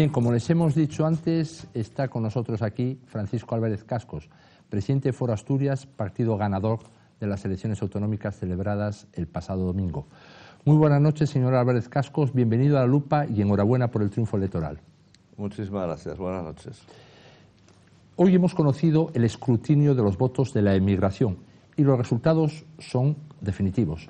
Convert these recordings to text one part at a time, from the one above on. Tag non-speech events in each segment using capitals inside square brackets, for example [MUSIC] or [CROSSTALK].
Bien, como les hemos dicho antes, está con nosotros aquí Francisco Álvarez Cascos, presidente de Foro Asturias, partido ganador de las elecciones autonómicas celebradas el pasado domingo. Muy buenas noches, señor Álvarez Cascos, bienvenido a la lupa y enhorabuena por el triunfo electoral. Muchísimas gracias, buenas noches. Hoy hemos conocido el escrutinio de los votos de la emigración y los resultados son definitivos.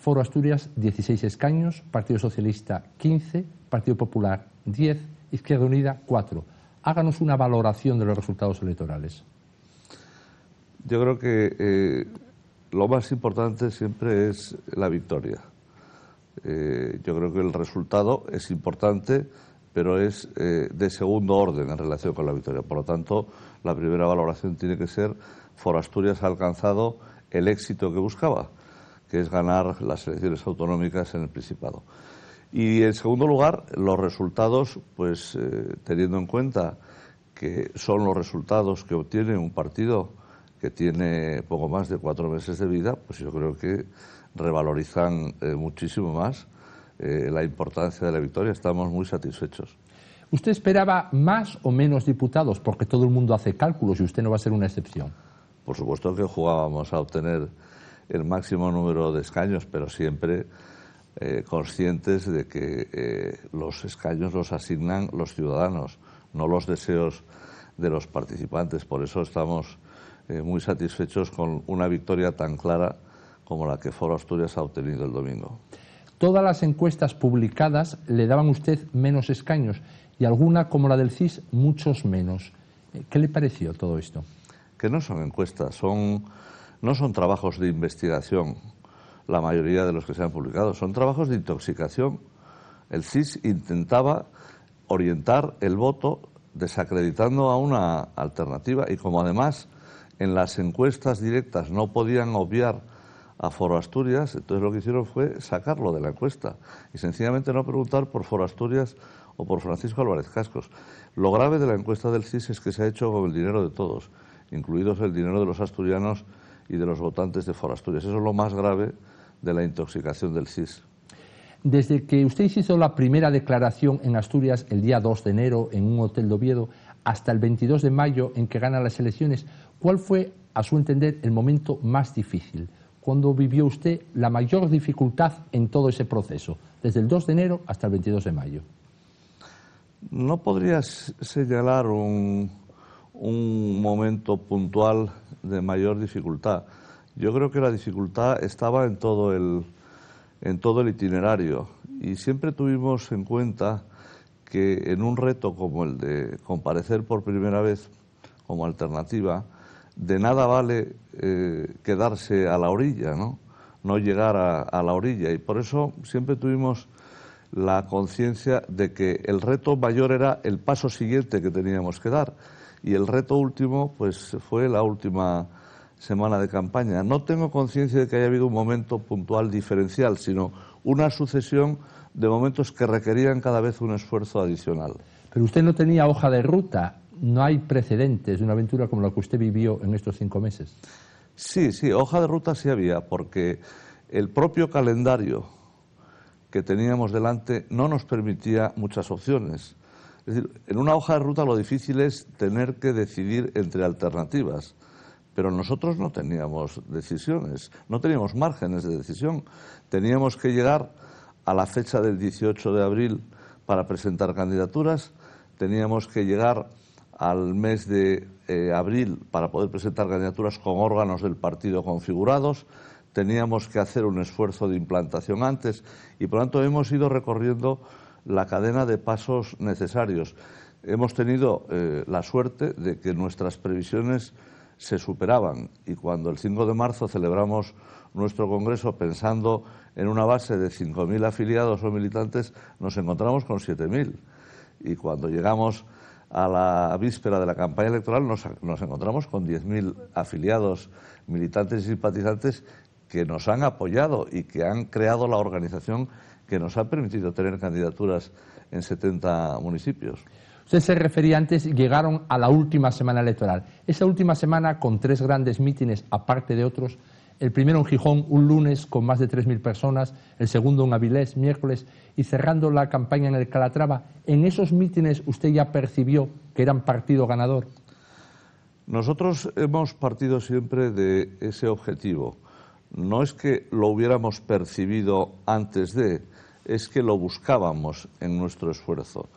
Foro Asturias 16 escaños, Partido Socialista 15, Partido Popular 10, Izquierda Unida 4. Háganos una valoración de los resultados electorales. Yo creo que eh, lo más importante siempre es la victoria. Eh, yo creo que el resultado es importante, pero es eh, de segundo orden en relación con la victoria. Por lo tanto, la primera valoración tiene que ser, Foro Asturias ha alcanzado el éxito que buscaba que es ganar las elecciones autonómicas en el Principado. Y en segundo lugar, los resultados, pues eh, teniendo en cuenta que son los resultados que obtiene un partido que tiene poco más de cuatro meses de vida, pues yo creo que revalorizan eh, muchísimo más eh, la importancia de la victoria. Estamos muy satisfechos. ¿Usted esperaba más o menos diputados? Porque todo el mundo hace cálculos y usted no va a ser una excepción. Por supuesto que jugábamos a obtener el máximo número de escaños, pero siempre eh, conscientes de que eh, los escaños los asignan los ciudadanos, no los deseos de los participantes. Por eso estamos eh, muy satisfechos con una victoria tan clara como la que Foro Asturias ha obtenido el domingo. Todas las encuestas publicadas le daban a usted menos escaños y alguna como la del CIS muchos menos. ¿Qué le pareció todo esto? Que no son encuestas, son no son trabajos de investigación, la mayoría de los que se han publicado, son trabajos de intoxicación. El CIS intentaba orientar el voto desacreditando a una alternativa y como además en las encuestas directas no podían obviar a Foro Asturias, entonces lo que hicieron fue sacarlo de la encuesta y sencillamente no preguntar por Foro Asturias o por Francisco Álvarez Cascos. Lo grave de la encuesta del CIS es que se ha hecho con el dinero de todos, incluidos el dinero de los asturianos y de los votantes de Forasturias. Eso es lo más grave de la intoxicación del SIS. Desde que usted hizo la primera declaración en Asturias el día 2 de enero en un hotel de Oviedo hasta el 22 de mayo en que gana las elecciones, ¿cuál fue, a su entender, el momento más difícil? ¿Cuándo vivió usted la mayor dificultad en todo ese proceso, desde el 2 de enero hasta el 22 de mayo? No podría señalar un, un momento puntual de mayor dificultad. Yo creo que la dificultad estaba en todo el, en todo el itinerario y siempre tuvimos en cuenta que en un reto como el de comparecer por primera vez como alternativa, de nada vale eh, quedarse a la orilla, ¿no? llegar a, a, la orilla. Y por eso siempre tuvimos la conciencia de que el reto mayor era el paso siguiente que teníamos que dar. Y el reto último, pues fue la última semana de campaña. No tengo conciencia de que haya habido un momento puntual diferencial, sino una sucesión de momentos que requerían cada vez un esfuerzo adicional. Pero usted no tenía hoja de ruta, no hay precedentes de una aventura como la que usted vivió en estos cinco meses. Sí, sí, hoja de ruta sí había, porque el propio calendario que teníamos delante no nos permitía muchas opciones. Es decir, en una hoja de ruta lo difícil es tener que decidir entre alternativas. Pero nosotros no teníamos decisiones, no teníamos márgenes de decisión. Teníamos que llegar a la fecha del 18 de abril para presentar candidaturas, teníamos que llegar al mes de eh, abril para poder presentar candidaturas con órganos del partido configurados, teníamos que hacer un esfuerzo de implantación antes y por lo tanto hemos ido recorriendo la cadena de pasos necesarios. Hemos tenido eh, la suerte de que nuestras previsiones se superaban y cuando el 5 de marzo celebramos nuestro Congreso pensando en una base de 5.000 afiliados o militantes, nos encontramos con 7.000. Y cuando llegamos a la víspera de la campaña electoral nos, nos encontramos con 10.000 afiliados, militantes y simpatizantes que nos han apoyado y que han creado la organización que nos ha permitido tener candidaturas en 70 municipios. Usted se refería antes, llegaron a la última semana electoral. Esa última semana, con tres grandes mítines, aparte de otros, el primero en Gijón, un lunes con más de 3.000 personas, el segundo en Avilés, miércoles, y cerrando la campaña en el Calatrava. ¿En esos mítines usted ya percibió que eran partido ganador? Nosotros hemos partido siempre de ese objetivo no es que lo hubiéramos percibido antes de, es que lo buscábamos en nuestro esfuerzo.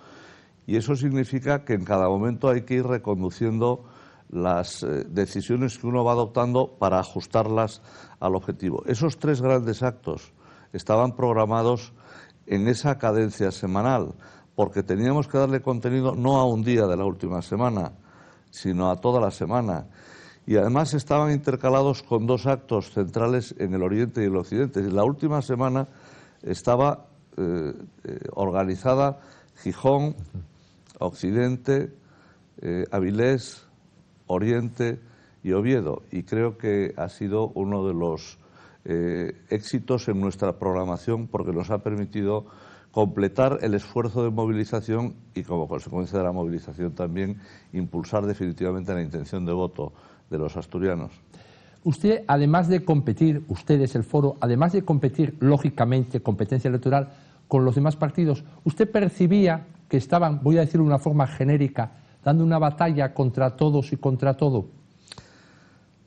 Y eso significa que en cada momento hay que ir reconduciendo las eh, decisiones que uno va adoptando para ajustarlas al objetivo. Esos tres grandes actos estaban programados en esa cadencia semanal, porque teníamos que darle contenido no a un día de la última semana, sino a toda la semana y además estaban intercalados con dos actos centrales en el Oriente y el Occidente. La última semana estaba eh, eh, organizada Gijón, Occidente, eh, Avilés, Oriente y Oviedo. Y creo que ha sido uno de los éxitos en nuestra programación porque nos ha permitido completar el esfuerzo de movilización y como consecuencia de la movilización también impulsar definitivamente la intención de voto de los asturianos. Usted, además de competir, ustedes, el foro, además de competir, lógicamente, competencia electoral con los demás partidos, ¿usted percibía que estaban, voy a decirlo de una forma genérica, dando una batalla contra todos y contra todo?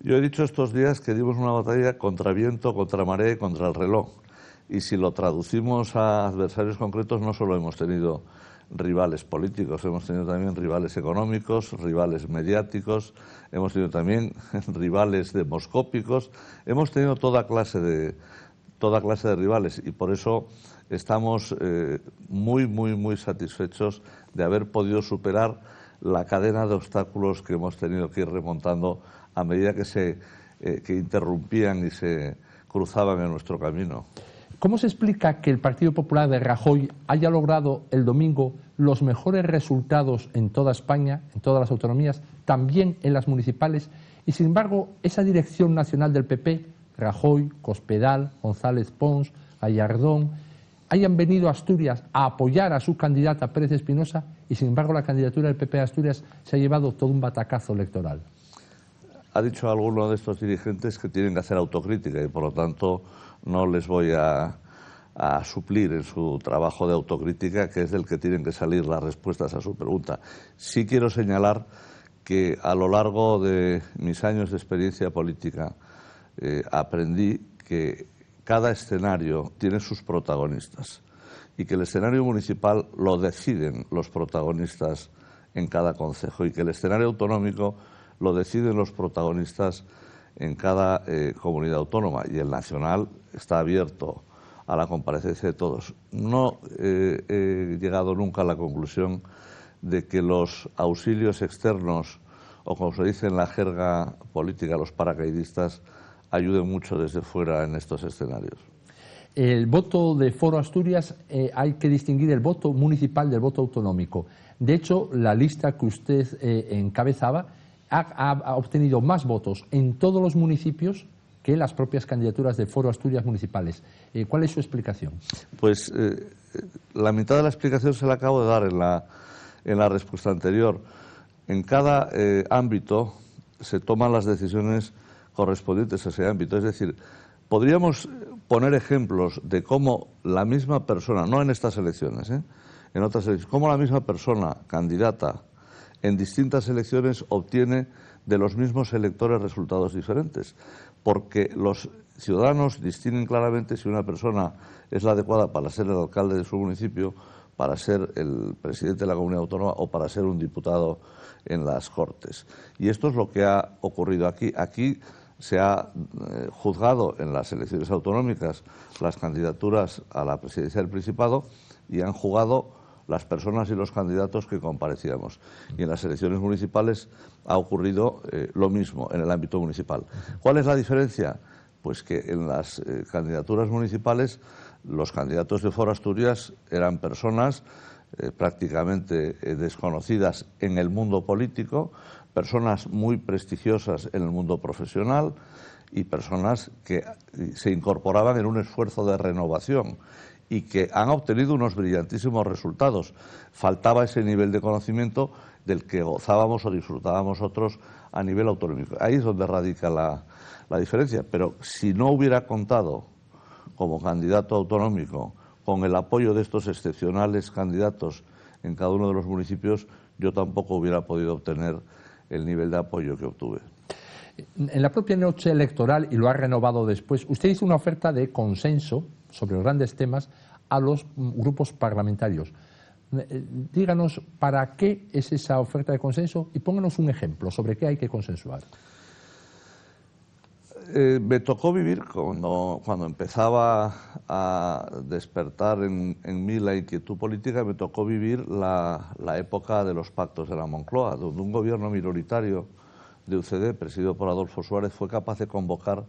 Yo he dicho estos días que dimos una batalla contra viento, contra marea contra el reloj. Y si lo traducimos a adversarios concretos, no solo hemos tenido rivales políticos, hemos tenido también rivales económicos, rivales mediáticos, hemos tenido también [LAUGHS] rivales demoscópicos, hemos tenido toda clase de, toda clase de rivales y por eso estamos eh, muy, muy, muy satisfechos de haber podido superar la cadena de obstáculos que hemos tenido que ir remontando a medida que se eh, que interrumpían y se cruzaban en nuestro camino. ¿Cómo se explica que el Partido Popular de Rajoy haya logrado el domingo los mejores resultados en toda España, en todas las autonomías, también en las municipales, y sin embargo esa dirección nacional del PP, Rajoy, Cospedal, González Pons, Gallardón, hayan venido a Asturias a apoyar a su candidata Pérez Espinosa y sin embargo la candidatura del PP de Asturias se ha llevado todo un batacazo electoral? Ha dicho alguno de estos dirigentes que tienen que hacer autocrítica y por lo tanto no les voy a, suplir en su trabajo de autocrítica, que es del que tienen que salir las respuestas a su pregunta. Sí quiero señalar que a lo largo de mis años de experiencia política eh, aprendí que cada escenario tiene sus protagonistas y que el escenario municipal lo deciden los protagonistas en cada concejo y que el escenario autonómico lo deciden los protagonistas en cada eh, comunidad autónoma y el nacional está abierto a la comparecencia de todos. No eh, he llegado nunca a la conclusión de que los auxilios externos, o como se dice en la jerga política, los paracaidistas, ayuden mucho desde fuera en estos escenarios. El voto de Foro Asturias eh, hay que distinguir el voto municipal del voto autonómico. De hecho, la lista que usted encabezaba ha, obtenido más votos en todos los municipios que las propias candidaturas de Foro Asturias municipales. Eh, ¿Cuál es su explicación? Pues eh, la mitad de la explicación se la acabo de dar en la, en la respuesta anterior. En cada eh, ámbito se toman las decisiones correspondientes a ese ámbito. Es decir, podríamos poner ejemplos de cómo la misma persona, no en estas elecciones, en otras elecciones, cómo la misma persona, candidata, en distintas elecciones obtiene de los mismos electores resultados diferentes, porque los ciudadanos distinguen claramente si una persona es la adecuada para ser el alcalde de su municipio, para ser el presidente de la comunidad autónoma o para ser un diputado en las Cortes. Y esto es lo que ha ocurrido aquí. Aquí se ha eh, juzgado en las elecciones autonómicas las candidaturas a la presidencia del Principado y han jugado las personas y los candidatos que comparecíamos. Y en las elecciones municipales ha ocurrido eh, lo mismo en el ámbito municipal. ¿Cuál es la diferencia? Pues que en las eh, candidaturas municipales los candidatos de Foro Asturias eran personas eh, prácticamente desconocidas en el mundo político, personas muy prestigiosas en el mundo profesional y personas que se incorporaban en un esfuerzo de renovación y que han obtenido unos brillantísimos resultados. Faltaba ese nivel de conocimiento del que gozábamos o disfrutábamos otros a nivel autonómico. Ahí es donde radica la, la diferencia. Pero si no hubiera contado como candidato autonómico con el apoyo de estos excepcionales candidatos en cada uno de los municipios, yo tampoco hubiera podido obtener el nivel de apoyo que obtuve. En la propia noche electoral, y lo ha renovado después, usted hizo una oferta de consenso sobre los grandes temas a los mm, grupos parlamentarios. Eh, eh, díganos para qué es esa oferta de consenso y pónganos un ejemplo sobre qué hay que consensuar. Eh, me tocó vivir cuando, empezaba a despertar en, mí la inquietud política, me tocó vivir la, la, época de los pactos de la Moncloa, donde un gobierno minoritario de UCD, presidido por Adolfo Suárez, fue capaz de convocar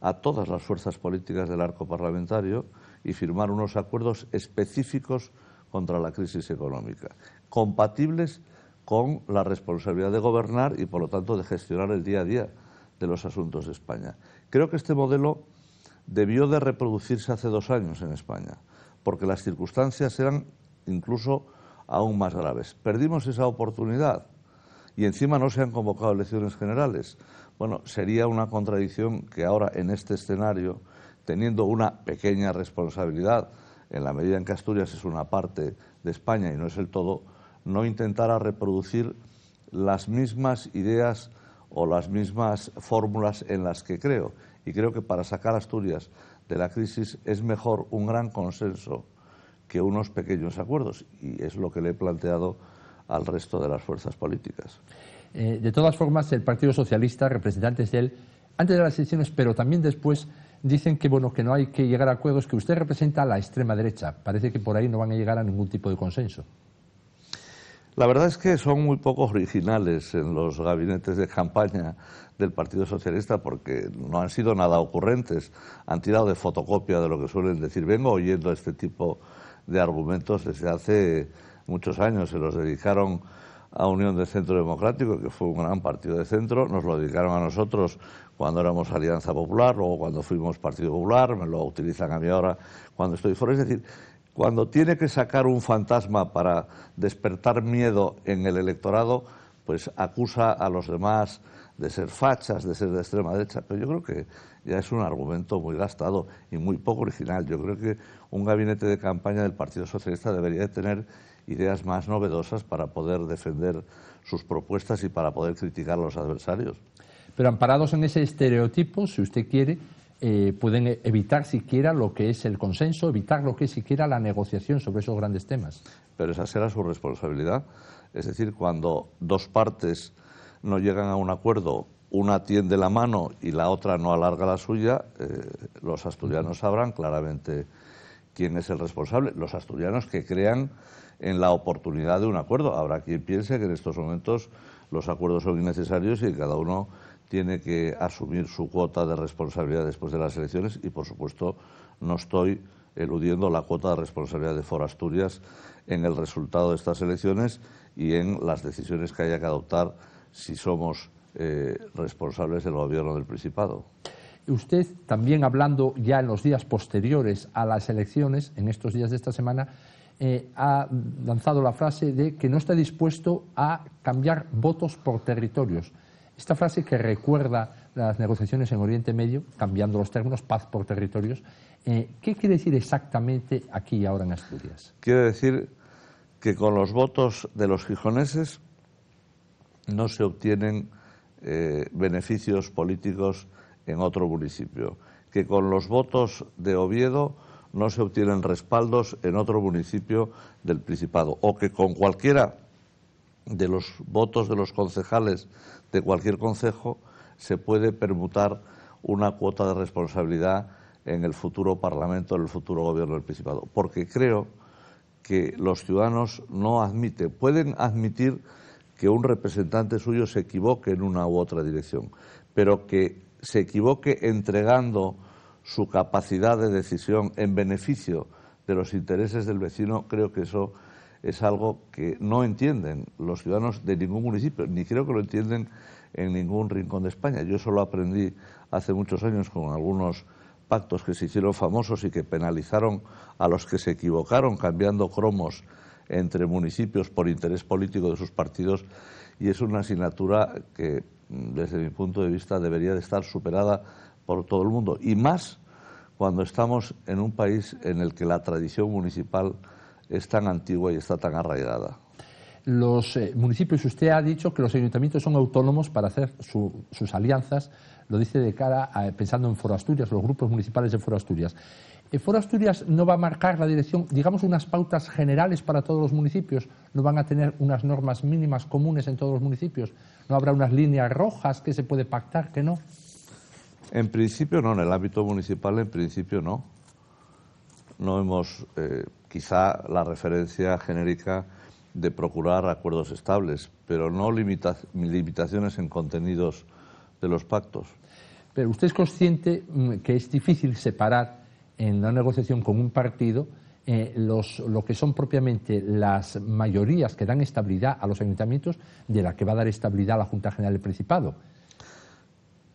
a todas las fuerzas políticas del arco parlamentario y firmar unos acuerdos específicos contra la crisis económica, compatibles con la responsabilidad de gobernar y, por lo tanto, de gestionar el día a día de los asuntos de España. Creo que este modelo debió de reproducirse hace dos años en España, porque las circunstancias eran incluso aún más graves. Perdimos esa oportunidad y encima no se han convocado elecciones generales. Bueno, sería una contradicción que ahora en este escenario, teniendo una pequeña responsabilidad, en la medida en que Asturias es una parte de España y no es el todo, no intentara reproducir las mismas ideas o las mismas fórmulas en las que creo. Y creo que para sacar Asturias de la crisis es mejor un gran consenso que unos pequeños acuerdos. Y es lo que le he planteado al resto de las fuerzas políticas. Eh, de todas formas, el Partido Socialista, representantes de él, antes de las elecciones, pero también después, dicen que bueno que no hay que llegar a acuerdos, que usted representa a la extrema derecha. Parece que por ahí no van a llegar a ningún tipo de consenso. La verdad es que son muy pocos originales en los gabinetes de campaña del Partido Socialista porque no han sido nada ocurrentes. Han tirado de fotocopia de lo que suelen decir. Vengo oyendo este tipo de argumentos desde hace muchos años se los dedicaron a Unión de Centro Democrático, que fue un gran partido de centro, nos lo dedicaron a nosotros cuando éramos Alianza Popular, luego cuando fuimos Partido Popular, me lo utilizan a mí ahora cuando estoy fuera. Es decir, cuando tiene que sacar un fantasma para despertar miedo en el electorado, pues acusa a los demás de ser fachas, de ser de extrema derecha, pero yo creo que ya es un argumento muy gastado y muy poco original. Yo creo que un gabinete de campaña del Partido Socialista debería tener ideas más novedosas para poder defender sus propuestas y para poder criticar a los adversarios. Pero amparados en ese estereotipo, si usted quiere, eh, pueden evitar siquiera lo que es el consenso, evitar lo que es siquiera la negociación sobre esos grandes temas. Pero esa será su responsabilidad. Es decir, cuando dos partes no llegan a un acuerdo, una tiende la mano y la otra no alarga la suya, eh, los asturianos sabrán claramente quién es el responsable. Los asturianos que crean en la oportunidad de un acuerdo. Habrá quien piense que en estos momentos los acuerdos son innecesarios y que cada uno tiene que asumir su cuota de responsabilidad después de las elecciones y, por supuesto, no estoy eludiendo la cuota de responsabilidad de Forasturias en el resultado de estas elecciones y en las decisiones que haya que adoptar si somos eh, responsables del gobierno del Principado. Usted también hablando ya en los días posteriores a las elecciones, en estos días de esta semana, eh, ha lanzado la frase de que no está dispuesto a cambiar votos por territorios. Esta frase que recuerda las negociaciones en Oriente Medio, cambiando los términos, paz por territorios, eh, ¿qué quiere decir exactamente aquí y ahora en Asturias? Quiere decir que con los votos de los gijoneses no se obtienen eh, beneficios políticos en otro municipio, que con los votos de Oviedo no se obtienen respaldos en otro municipio del Principado, o que con cualquiera de los votos de los concejales de cualquier concejo se puede permutar una cuota de responsabilidad en el futuro Parlamento, en el futuro Gobierno del Principado. Porque creo que los ciudadanos no admiten, pueden admitir que un representante suyo se equivoque en una u otra dirección, pero que se equivoque entregando su capacidad de decisión en beneficio de los intereses del vecino, creo que eso es algo que no entienden los ciudadanos de ningún municipio, ni creo que lo entienden en ningún rincón de España. Yo eso lo aprendí hace muchos años con algunos pactos que se hicieron famosos y que penalizaron a los que se equivocaron cambiando cromos entre municipios por interés político de sus partidos y es una asignatura que desde mi punto de vista debería de estar superada por todo el mundo, y más cuando estamos en un país en el que la tradición municipal es tan antigua y está tan arraigada. Los eh, municipios, usted ha dicho que los ayuntamientos son autónomos para hacer sus alianzas, lo dice de cara pensando en Foro Asturias, los grupos municipales de Foro Asturias. Eh, Foro Asturias no va a marcar la dirección, digamos, unas pautas generales para todos los municipios? ¿No van a tener unas normas mínimas comunes en todos los municipios? ¿No habrá unas líneas rojas que se puede pactar, que no? En principio no, en el ámbito municipal en principio no. No hemos, eh, quizá la referencia genérica de procurar acuerdos estables, pero no limitaciones en contenidos de los pactos. Pero usted es consciente mm, que es difícil separar en la negociación con un partido eh, los, lo que son propiamente las mayorías que dan estabilidad a los ayuntamientos de la que va a dar estabilidad a la Junta General del Principado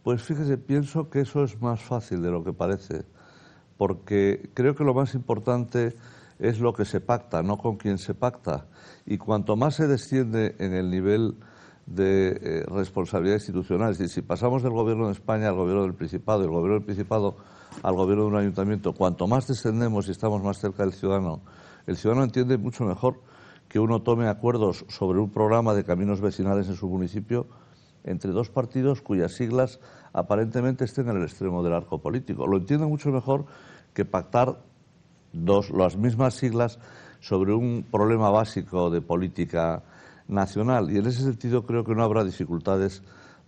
pues fíjese, pienso que eso es más fácil de lo que parece, porque creo que lo más importante es lo que se pacta, no con quién se pacta. Y cuanto más se desciende en el nivel de eh, responsabilidad institucional, es decir, si pasamos del gobierno de España al gobierno del Principado, el gobierno del Principado al gobierno de un ayuntamiento, cuanto más descendemos y estamos más cerca del ciudadano, el ciudadano entiende mucho mejor que uno tome acuerdos sobre un programa de caminos vecinales en su municipio entre dos partidos cuyas siglas aparentemente estén en el extremo del arco político. Lo entiendo mucho mejor que pactar dos, las mismas siglas sobre un problema básico de política nacional. Y en ese sentido creo que no habrá dificultades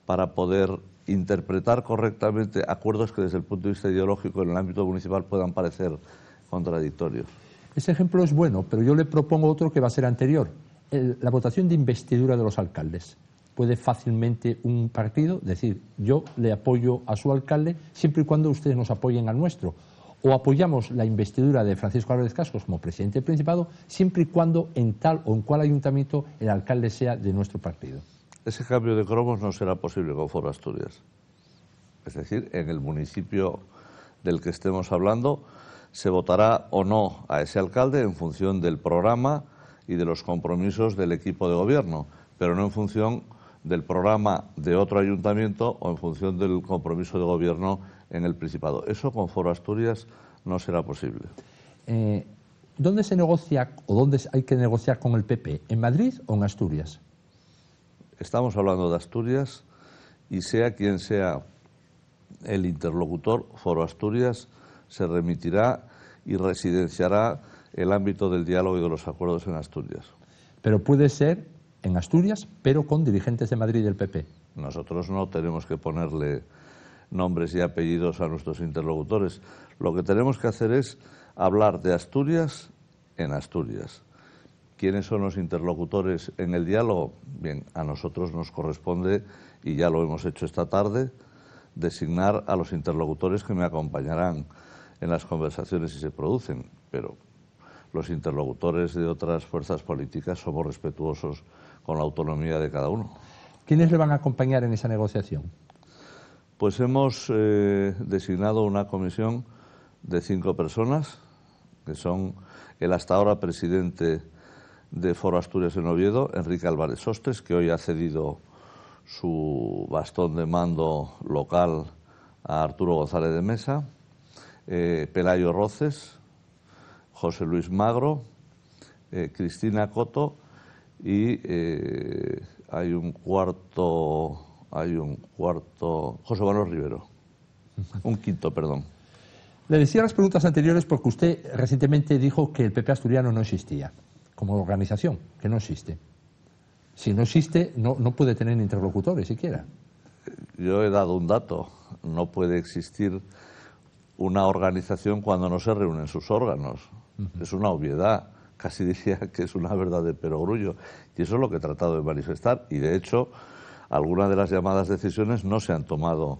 para poder interpretar correctamente acuerdos que desde el punto de vista ideológico en el ámbito municipal puedan parecer contradictorios. Ese ejemplo es bueno, pero yo le propongo otro que va a ser anterior, la votación de investidura de los alcaldes puede fácilmente un partido decir yo le apoyo a su alcalde siempre y cuando ustedes nos apoyen al nuestro. O apoyamos la investidura de Francisco Álvarez Cascos como presidente del Principado siempre y cuando en tal o en cual ayuntamiento el alcalde sea de nuestro partido. Ese cambio de cromos no será posible con Foro Asturias. Es decir, en el municipio del que estemos hablando se votará o no a ese alcalde en función del programa y de los compromisos del equipo de gobierno, pero no en función del programa de otro ayuntamiento o en función del compromiso de gobierno en el Principado. Eso con Foro Asturias no será posible. Eh, ¿Dónde se negocia o dónde hay que negociar con el PP? ¿En Madrid o en Asturias? Estamos hablando de Asturias y sea quien sea el interlocutor, Foro Asturias se remitirá y residenciará el ámbito del diálogo y de los acuerdos en Asturias. Pero puede ser en Asturias, pero con dirigentes de Madrid y del PP. Nosotros no tenemos que ponerle nombres y apellidos a nuestros interlocutores. Lo que tenemos que hacer es hablar de Asturias en Asturias. ¿Quiénes son los interlocutores en el diálogo? Bien, a nosotros nos corresponde, y ya lo hemos hecho esta tarde, designar a los interlocutores que me acompañarán en las conversaciones si se producen, pero los interlocutores de otras fuerzas políticas somos respetuosos con la autonomía de cada uno. ¿Quiénes le van a acompañar en esa negociación? Pues hemos eh, designado una comisión de cinco personas, que son el hasta ahora presidente de Foro Asturias en Oviedo, Enrique Álvarez Sostes, que hoy ha cedido su bastón de mando local a Arturo González de Mesa, eh, Pelayo Roces, José Luis Magro, eh, Cristina Coto y eh, hay un cuarto, hay un cuarto, José Manuel Rivero, [LAUGHS] un quinto, perdón. Le decía las preguntas anteriores porque usted recientemente dijo que el PP asturiano no existía como organización, que no existe. Si no existe, no, puede tener interlocutores siquiera. Yo he dado un dato, no puede existir una organización cuando no se reúnen sus órganos. Es una obviedad casi [LAUGHS] diría que es una verdad de perogrullo. Y eso es lo que he tratado de manifestar. Y de hecho, algunas de las llamadas decisiones no se han tomado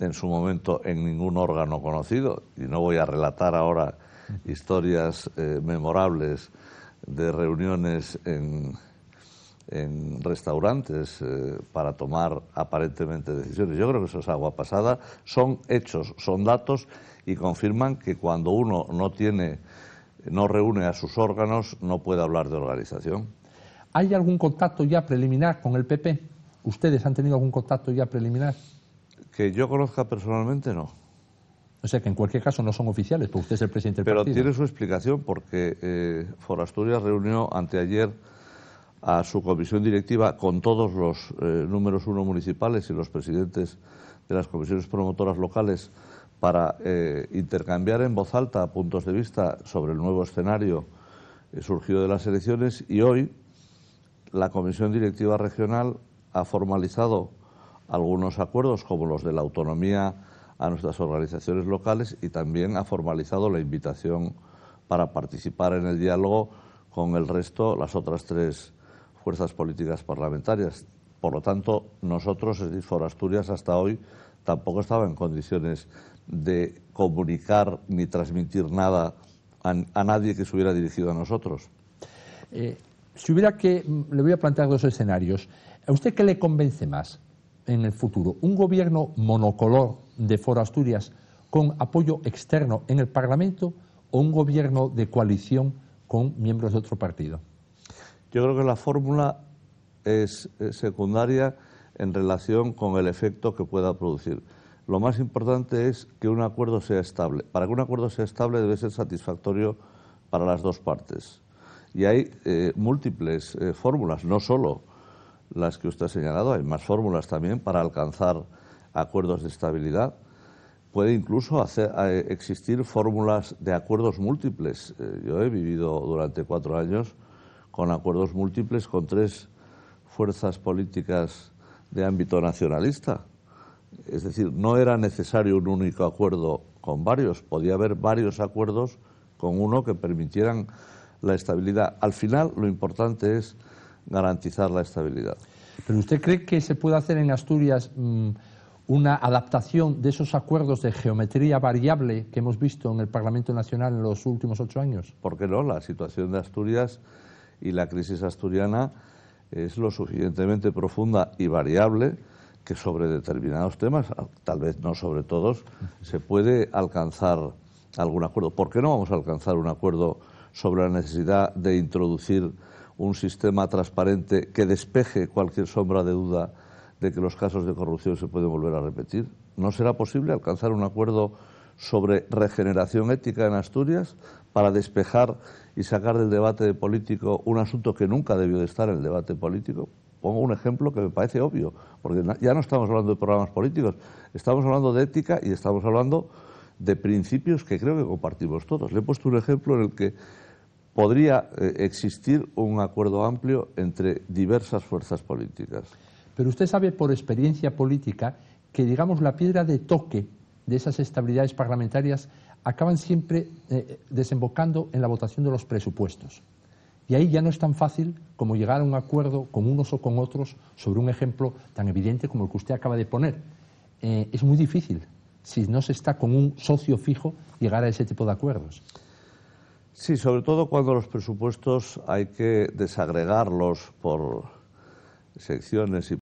en su momento en ningún órgano conocido. Y no voy a relatar ahora historias eh, memorables de reuniones en, en restaurantes eh, para tomar aparentemente decisiones. Yo creo que eso es agua pasada. Son hechos, son datos y confirman que cuando uno no tiene no reúne a sus órganos, no puede hablar de organización. ¿Hay algún contacto ya preliminar con el PP? ¿Ustedes han tenido algún contacto ya preliminar? Que yo conozca personalmente, no. O sea que en cualquier caso no son oficiales, porque usted es el presidente del Pero Pero tiene su explicación porque eh, Forasturias reunió anteayer a su comisión directiva con todos los eh, números uno municipales y los presidentes de las comisiones promotoras locales para eh, intercambiar en voz alta puntos de vista sobre el nuevo escenario eh, surgido de las elecciones y hoy la Comisión Directiva Regional ha formalizado algunos acuerdos como los de la autonomía a nuestras organizaciones locales y también ha formalizado la invitación para participar en el diálogo con el resto, las otras tres fuerzas políticas parlamentarias. Por lo tanto, nosotros, es decir, Asturias hasta hoy tampoco estaba en condiciones de comunicar ni transmitir nada a, nadie que se hubiera dirigido a nosotros. Eh, si hubiera que, mm, le voy a plantear dos escenarios. ¿A usted qué le convence más en el futuro? ¿Un gobierno monocolor de Foro Asturias con apoyo externo en el Parlamento o un gobierno de coalición con miembros de otro partido? Yo creo que la fórmula es eh, secundaria en relación con el efecto que pueda producir. Lo más importante es que un acuerdo sea estable. Para que un acuerdo sea estable debe ser satisfactorio para las dos partes. Y hay eh, múltiples eh, fórmulas, no solo las que usted ha señalado, hay más fórmulas también para alcanzar acuerdos de estabilidad. Puede incluso hacer, eh, existir fórmulas de acuerdos múltiples. yo he vivido durante cuatro años con acuerdos múltiples con tres fuerzas políticas de ámbito nacionalista. Es decir, no era necesario un único acuerdo con varios, podía haber varios acuerdos con uno que permitieran la estabilidad. Al final, lo importante es garantizar la estabilidad. ¿Pero usted cree que se puede hacer en Asturias mm, una adaptación de esos acuerdos de geometría variable que hemos visto en el Parlamento Nacional en los últimos ocho años? ¿Por qué no? La situación de Asturias y la crisis asturiana es lo suficientemente profunda y variable que sobre determinados temas, tal vez no sobre todos, se puede alcanzar algún acuerdo. ¿Por qué no vamos a alcanzar un acuerdo sobre la necesidad de introducir un sistema transparente que despeje cualquier sombra de duda de que los casos de corrupción se pueden volver a repetir? ¿No será posible alcanzar un acuerdo sobre regeneración ética en Asturias para despejar y sacar del debate político un asunto que nunca debió de estar en el debate político. Pongo un ejemplo que me parece obvio, porque ya no estamos hablando de programas políticos, estamos hablando de ética y estamos hablando de principios que creo que compartimos todos. Le he puesto un ejemplo en el que podría eh, existir un acuerdo amplio entre diversas fuerzas políticas. Pero usted sabe por experiencia política que, digamos, la piedra de toque de esas estabilidades parlamentarias acaban siempre eh, eh, desembocando en la votación de los presupuestos. Y ahí ya no es tan fácil como llegar a un acuerdo con unos o con otros sobre un ejemplo tan evidente como el que usted acaba de poner. Eh, es muy difícil, si no se está con un socio fijo, llegar a ese tipo de acuerdos. Sí, sobre todo cuando los presupuestos hay que desagregarlos por secciones y